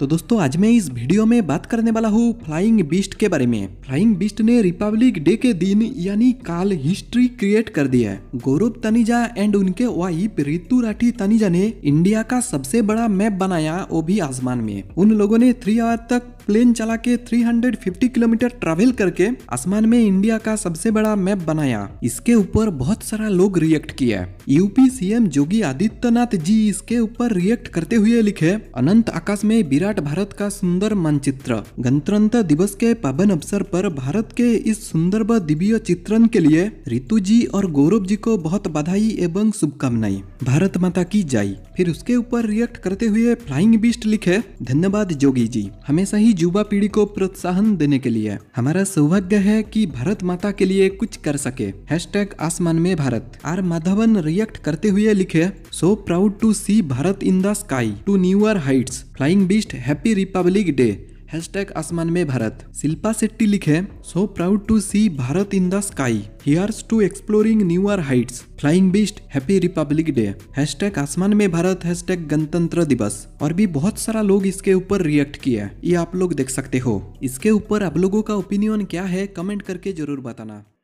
तो दोस्तों आज मैं इस वीडियो में बात करने वाला हूँ फ्लाइंग बीस्ट के बारे में फ्लाइंग बीस्ट ने रिपब्लिक डे के दिन यानी काल हिस्ट्री क्रिएट कर दिया है गौरव तनिजा एंड उनके वाइफ रितु राठी तनिजा ने इंडिया का सबसे बड़ा मैप बनाया वो भी आसमान में उन लोगों ने थ्री आवर तक प्लेन चला के 350 किलोमीटर ट्रेवल करके आसमान में इंडिया का सबसे बड़ा मैप बनाया इसके ऊपर बहुत सारा लोग रिएक्ट किया यूपी सीएम योगी आदित्यनाथ जी इसके ऊपर रिएक्ट करते हुए लिखे अनंत आकाश में विराट भारत का सुंदर मानचित्र गणतंत्र दिवस के पावन अवसर पर भारत के इस सुंदर व दिव्य चित्रण के लिए रितु जी और गौरव जी को बहुत बधाई एवं शुभकामनाएं भारत माता की जाई फिर उसके ऊपर रिएक्ट करते हुए फ्लाइंग बीस्ट लिखे धन्यवाद जोगी जी हमेशा ही युवा पीढ़ी को प्रोत्साहन देने के लिए हमारा सौभाग्य है कि भारत माता के लिए कुछ कर सके हैशटैग आसमान में भारत आर माधवन रिएक्ट करते हुए लिखे so proud to see Bharat in the sky to newer heights flying beast happy republic day hashtag आसमान में भारत शिल्पा शेट्टी लिखे so proud to see Bharat in the sky here's to exploring newer heights flying beast happy republic day hashtag आसमान में Bharat hashtag गणतंत्र दिवस और भी बहुत सारा लोग इसके ऊपर रिएक्ट किया ये आप लोग देख सकते हो इसके ऊपर आप लोगों का ओपिनियन क्या है कमेंट करके जरूर बताना